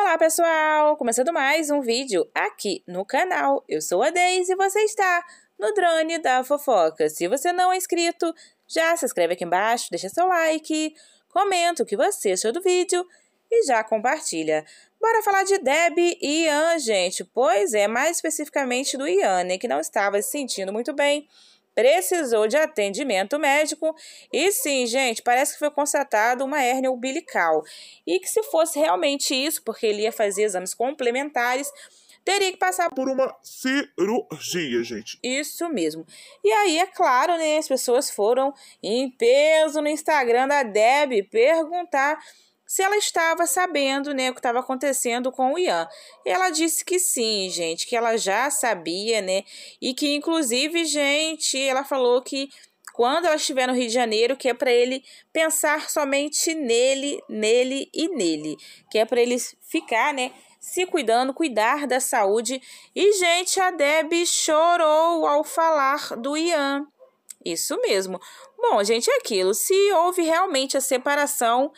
Olá pessoal, começando mais um vídeo aqui no canal. Eu sou a Deise e você está no Drone da Fofoca. Se você não é inscrito, já se inscreve aqui embaixo, deixa seu like, comenta o que você achou do vídeo e já compartilha. Bora falar de Deb e Ian, gente. Pois é, mais especificamente do Ian, né, que não estava se sentindo muito bem precisou de atendimento médico. E sim, gente, parece que foi constatado uma hérnia umbilical. E que se fosse realmente isso, porque ele ia fazer exames complementares, teria que passar por uma cirurgia, gente. Isso mesmo. E aí, é claro, né? As pessoas foram em peso no Instagram da Deb perguntar se ela estava sabendo né, o que estava acontecendo com o Ian. Ela disse que sim, gente, que ela já sabia, né? E que, inclusive, gente, ela falou que quando ela estiver no Rio de Janeiro, que é para ele pensar somente nele, nele e nele, que é para ele ficar, né? Se cuidando, cuidar da saúde. E, gente, a Deb chorou ao falar do Ian. Isso mesmo. Bom, gente, é aquilo. Se houve realmente a separação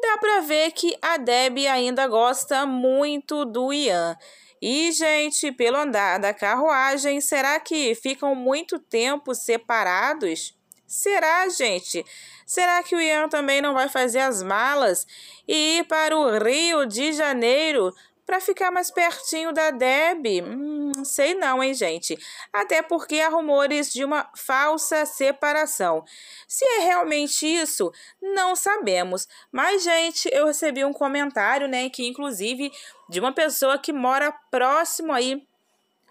dá para ver que a Deb ainda gosta muito do Ian. E, gente, pelo andar da carruagem, será que ficam muito tempo separados? Será, gente? Será que o Ian também não vai fazer as malas e ir para o Rio de Janeiro para ficar mais pertinho da Deb? Hum, sei não, hein, gente? Até porque há rumores de uma falsa separação. Se é realmente isso, não sabemos. Mas, gente, eu recebi um comentário, né, que inclusive de uma pessoa que mora próximo aí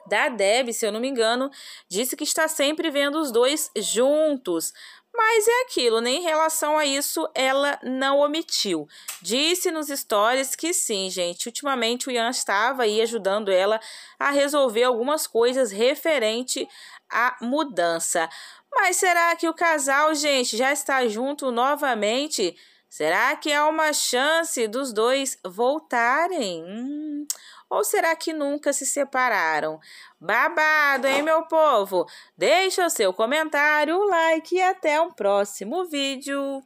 da Deb, se eu não me engano, disse que está sempre vendo os dois juntos. Mas é aquilo, nem né? em relação a isso ela não omitiu. Disse nos stories que sim, gente. Ultimamente o Ian estava aí ajudando ela a resolver algumas coisas referente à mudança. Mas será que o casal, gente, já está junto novamente? Será que há uma chance dos dois voltarem? Hum, ou será que nunca se separaram? Babado, hein, meu povo? Deixa o seu comentário, o like e até um próximo vídeo.